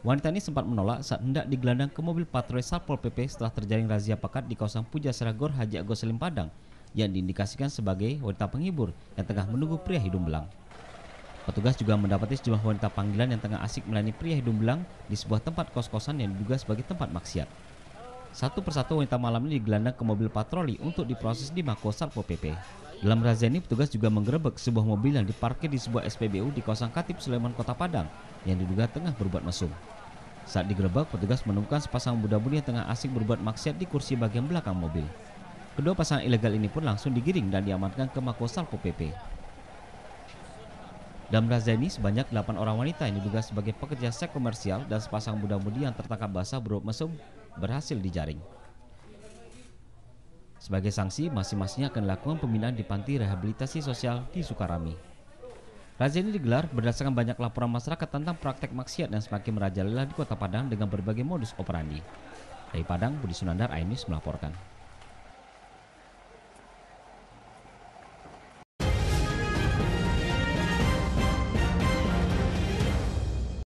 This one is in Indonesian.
Wanita ini sempat menolak saat hendak digelandang ke mobil patroli Satpol PP setelah terjaring razia pekat di kawasan Puja Seragor Haji Agus Selim Padang yang diindikasikan sebagai wanita penghibur yang tengah menunggu pria hidung belang. Petugas juga mendapati sejumlah wanita panggilan yang tengah asik melayani pria hidung belang di sebuah tempat kos-kosan yang diduga sebagai tempat maksiat. Satu persatu wanita malam ini digelandang ke mobil patroli untuk diproses di Mako Satpol PP. Dalam razia ini, petugas juga menggerebek sebuah mobil yang diparkir di sebuah SPBU di kawasan Katip Sulaiman Kota Padang yang diduga tengah berbuat mesum. Saat digerebek, petugas menemukan sepasang muda-mudi yang tengah asik berbuat maksiat di kursi bagian belakang mobil. Kedua pasangan ilegal ini pun langsung digiring dan diamankan ke Mako Salpo PP. Dalam razia ini, sebanyak 8 orang wanita yang diduga sebagai pekerja seks komersial dan sepasang muda-mudi yang tertangkap basah berup mesum berhasil dijaring. Sebagai sanksi, masing masing akan dilakukan pembinaan di panti rehabilitasi sosial di Sukarami. Razia ini digelar berdasarkan banyak laporan masyarakat tentang praktek maksiat yang semakin merajalela di Kota Padang dengan berbagai modus operandi. Dari Padang, Budi Sunandar, INews melaporkan.